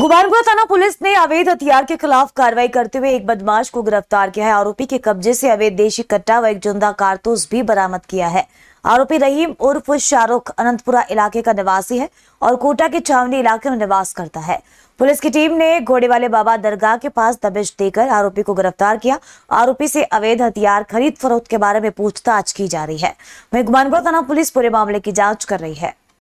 गुबारगुड़ा थाना पुलिस ने अवैध हथियार के खिलाफ कार्रवाई करते हुए एक बदमाश को गिरफ्तार किया है आरोपी के कब्जे से अवैध देशी कट्टा व एक जिंदा कारतूस भी बरामद किया है आरोपी रहीम उर्फ शाहरुख अनंतपुरा इलाके का निवासी है और कोटा के छावनी इलाके में निवास करता है पुलिस की टीम ने घोड़े वाले बाबा दरगाह के पास दबिश देकर आरोपी को गिरफ्तार किया आरोपी से अवैध हथियार खरीद फरोख्त के बारे में पूछताछ की जा रही है वही गुमानगुड़ा थाना पुलिस पूरे मामले की जाँच कर रही है